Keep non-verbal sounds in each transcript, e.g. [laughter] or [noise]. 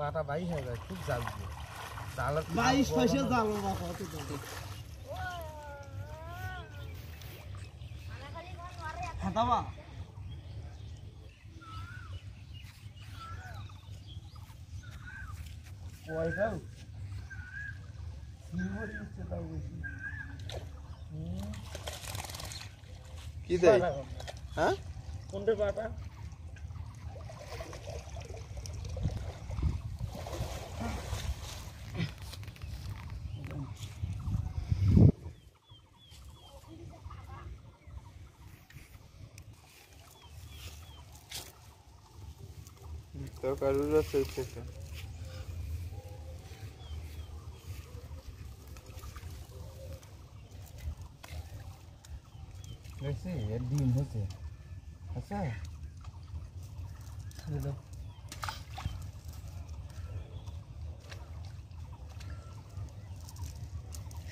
বাটা ভাই হয়ে যায় খুব জাল দিয়ে জাল বাইশ পয়সা জাল হাতাবা পয়সাও কি দেয় হ্যাঁ কোনটা বাটা Yok arıza sürtüyorsun. वैसे ये डीन है से ऐसा है ले लो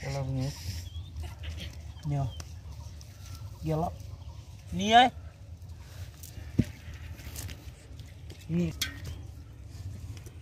चलो ये न्यो ये लो नी है नी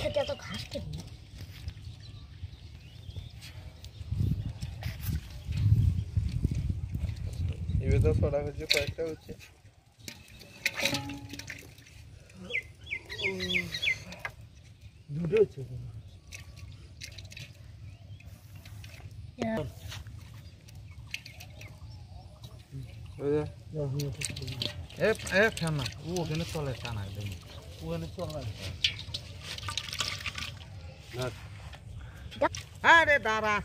খেতে এত ঘাস খেতে এবার তো সরা হচ্ছে কয়েকটা হচ্ছে দুটো হচ্ছে এ ফ্যান না ও ওখানে চলে টানা ওখানে চলে अरे दारा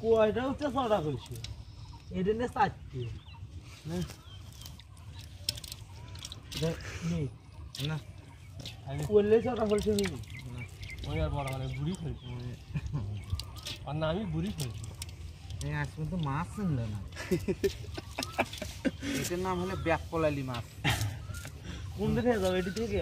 কয়টা চড়া করছে এটা নিয়ে চাচ্ছি না করলে চড়া করছে বুড়ি খেলছি আর না আমি বুড়ি খেলছি মাছ [laughs] এটার নাম হলো ব্যাকপলালি মাছ কোন দিকে যাবে এটি থেকে